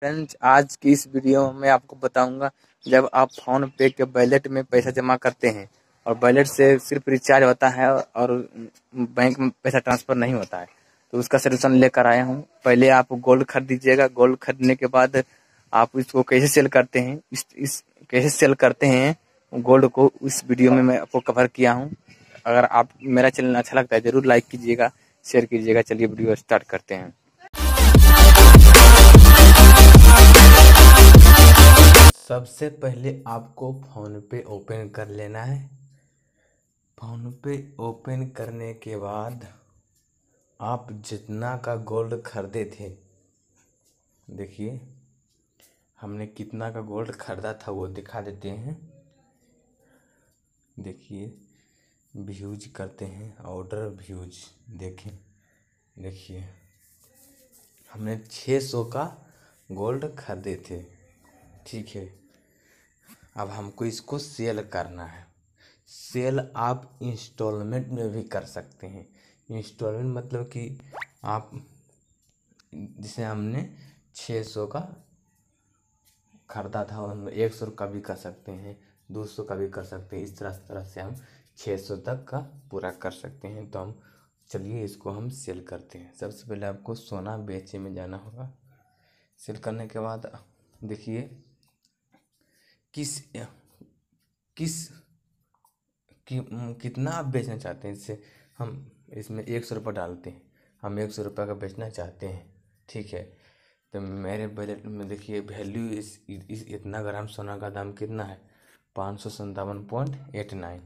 friends आज की इस वीडियो में आपको बताऊंगा जब आप फोन पे के बैलेट में पैसा जमा करते हैं और बैलेट से सिर्फ रिचार्ज होता है और बैंक में पैसा ट्रांसफर नहीं होता है तो उसका सलूशन लेकर आया हूँ पहले आप गोल्ड खरीदीजिएगा गोल्ड खरीदने के बाद आप इसको कैसे सेल करते हैं इस, इस कैसे सेल करते हैं गोल्ड को इस वीडियो में मैं आपको कवर किया हूँ अगर आप मेरा चैनल अच्छा लगता है जरूर लाइक कीजिएगा शेयर कीजिएगा चलिए वीडियो स्टार्ट करते हैं सबसे पहले आपको फ़ोनपे ओपन कर लेना है फ़ोनपे ओपन करने के बाद आप जितना का गोल्ड खरीदे थे देखिए हमने कितना का गोल्ड खरीदा था वो दिखा देते हैं देखिए व्यूज करते हैं ऑर्डर व्यूज देखें देखिए हमने छः सौ का गोल्ड खरीदे थे ठीक है अब हमको इसको सेल करना है सेल आप इंस्टॉलमेंट में भी कर सकते हैं इंस्टॉलमेंट मतलब कि आप जिसे हमने छः सौ का खरीदा था हम एक सौ का भी कर सकते हैं दो सौ का भी कर सकते हैं इस तरह तरह से हम छः सौ तक का पूरा कर सकते हैं तो हम चलिए इसको हम सेल करते हैं सबसे पहले आपको सोना बेचे में जाना होगा सेल करने के बाद देखिए किस किस कि, कितना आप बेचना चाहते हैं इससे हम इसमें एक सौ रुपये डालते हैं हम एक सौ रुपये का बेचना चाहते हैं ठीक है तो मेरे बजट में देखिए वैल्यू इस, इस इतना ग्राम सोना का दाम कितना है पाँच सौ सत्तावन पॉइंट एट नाइन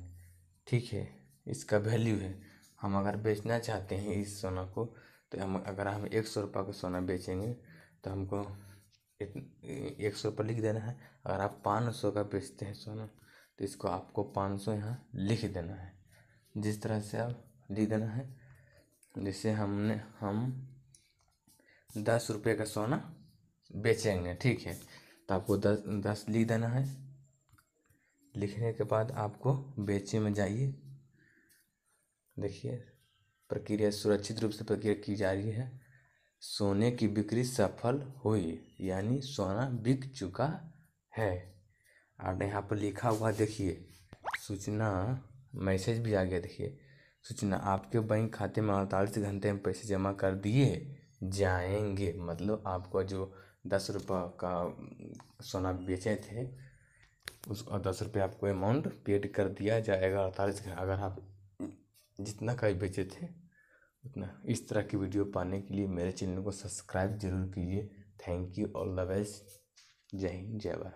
ठीक है इसका वैल्यू है हम अगर बेचना चाहते हैं इस सोना को तो हम अगर हम एक सौ रुपये का सोना बेचेंगे तो हमको एक सौ पर लिख देना है अगर आप पाँच सौ का बेचते हैं सोना तो इसको आपको पाँच सौ यहाँ लिख देना है जिस तरह से आप लिख देना है जैसे हमने हम दस रुपये का सोना बेचेंगे ठीक है तो आपको दस दस लिख देना है लिखने के बाद आपको बेचे में जाइए देखिए प्रक्रिया सुरक्षित रूप से प्रक्रिया की जा रही है सोने की बिक्री सफल हुई यानी सोना बिक चुका है और यहाँ पर लिखा हुआ देखिए सूचना मैसेज भी आ गया देखिए सूचना आपके बैंक खाते में अड़तालीस घंटे में पैसे जमा कर दिए जाएंगे मतलब आपको जो दस रुपये का सोना बेचे थे उस दस रुपये आपको अमाउंट पेड कर दिया जाएगा अड़तालीस अगर आप जितना का बेचे थे इतना इस तरह की वीडियो पाने के लिए मेरे चैनल को सब्सक्राइब जरूर कीजिए thank you all the best जय हिंद जय भारत